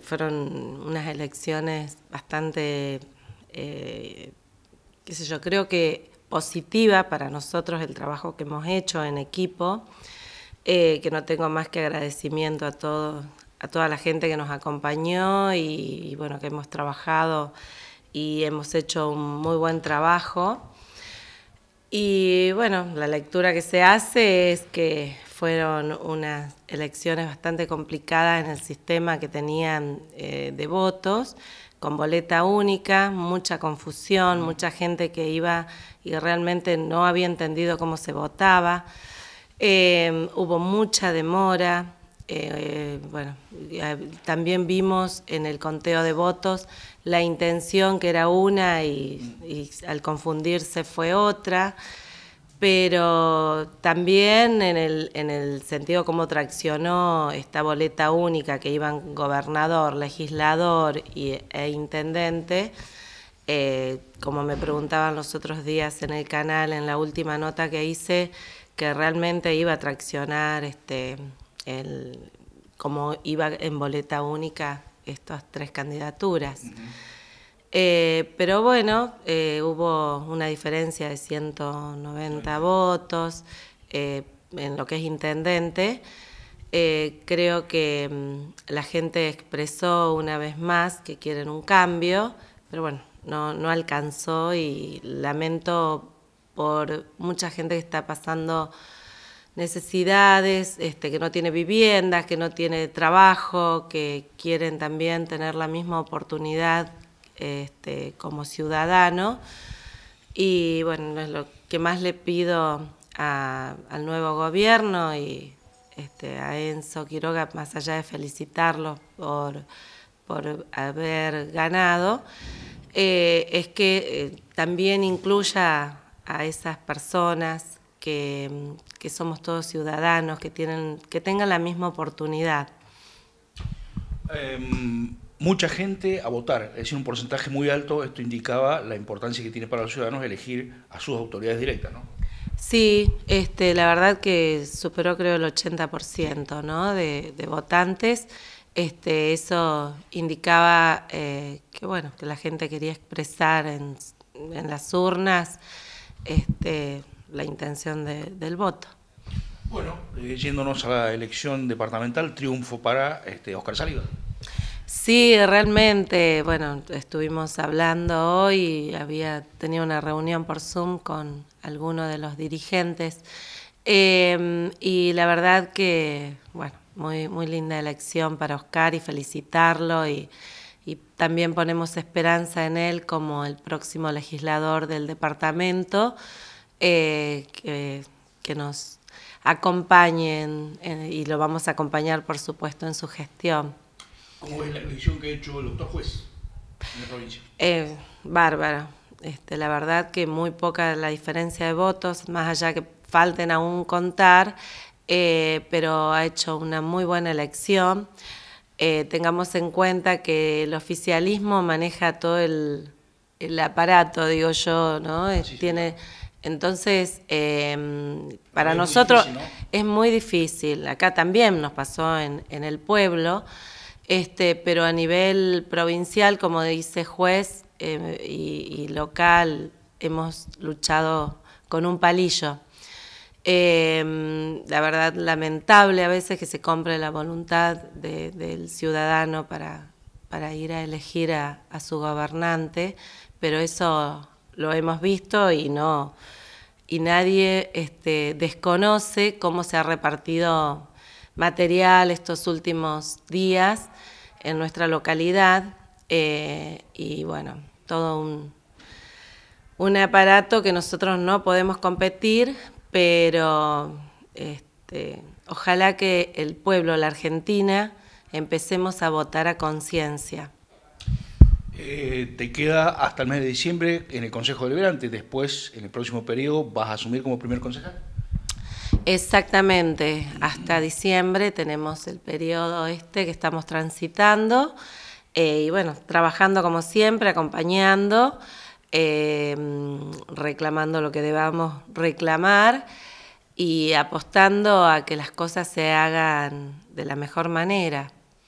fueron unas elecciones bastante, eh, qué sé yo, creo que positiva para nosotros el trabajo que hemos hecho en equipo, eh, que no tengo más que agradecimiento a todos, a toda la gente que nos acompañó y bueno, que hemos trabajado y hemos hecho un muy buen trabajo. Y bueno, la lectura que se hace es que fueron unas elecciones bastante complicadas en el sistema que tenían eh, de votos, con boleta única, mucha confusión, mucha gente que iba y realmente no había entendido cómo se votaba. Em, hubo mucha demora. Eh, eh, bueno, también vimos en el conteo de votos la intención que era una y al confundirse fue otra pero también en el, en el sentido como traccionó esta boleta única que iban gobernador, legislador y, e intendente, eh, como me preguntaban los otros días en el canal, en la última nota que hice, que realmente iba a traccionar este, el, como iba en boleta única estas tres candidaturas. Eh, pero bueno, eh, hubo una diferencia de 190 votos eh, en lo que es intendente. creo que mm, la gente expresó una vez más que quieren un cambio, pero bueno, no, alcanzó y lamento por mucha gente que está pasando necesidades, este, que no tiene viviendas, que no tiene trabajo, que quieren también tener la misma oportunidad este, como ciudadano. Y bueno, es lo que más le pido al nuevo gobierno y este, a Enzo Quiroga, más allá de felicitarlo por, por haber ganado, eh, es que eh, también incluya a esas personas que, somos todos ciudadanos, que, tienen, que tengan la misma oportunidad. Em, mucha gente a votar, es decir, un porcentaje muy alto, esto indicaba la importancia que tiene para los ciudadanos elegir a sus autoridades directas, ¿no? Sí, este, la verdad que superó creo el 80% ¿no? de, votantes. Este, eso indicaba eh, que bueno, que la gente quería expresar en, las urnas este, la intención del voto. Bueno, eh, yéndonos a la elección departamental, triunfo para este, Oscar Saliba. Sí, realmente, bueno, estuvimos hablando hoy, había tenido una reunión por Zoom con alguno de los dirigentes em, y la verdad que, bueno, muy, muy linda elección para Oscar y felicitarlo y, también ponemos esperanza en él como el próximo legislador del departamento eh, que, nos acompañen y lo vamos a acompañar por supuesto en su gestión. ¿Cómo es la elección que ha hecho el doctor juez en la provincia? Eh, bárbara. Este, la verdad que muy poca la diferencia de votos, más allá que falten aún contar, eh, pero ha hecho una muy buena elección. Eh, tengamos en cuenta que el oficialismo maneja todo el, aparato, digo yo, ¿no? Tiene, entonces, em, para nosotros es muy difícil. Acá también nos pasó en el pueblo. Este, pero a nivel provincial, como dice juez em, y, local, hemos luchado con un palillo. Em, la verdad, lamentable a veces que se compre la voluntad del ciudadano para, ir a elegir a, su gobernante, pero eso lo hemos visto y no y nadie este, desconoce cómo se ha repartido material estos últimos días en nuestra localidad eh, y bueno, todo un, un, aparato que nosotros no podemos competir, pero este, ojalá que el pueblo, la Argentina, empecemos a votar a conciencia. Eh, te queda hasta el mes de diciembre en el Consejo Deliberante, después en el próximo periodo vas a asumir como primer concejal. Exactamente, hasta diciembre tenemos el periodo este que estamos transitando eh, y bueno, trabajando como siempre, acompañando, eh, reclamando lo que debamos reclamar y apostando a que las cosas se hagan de la mejor manera.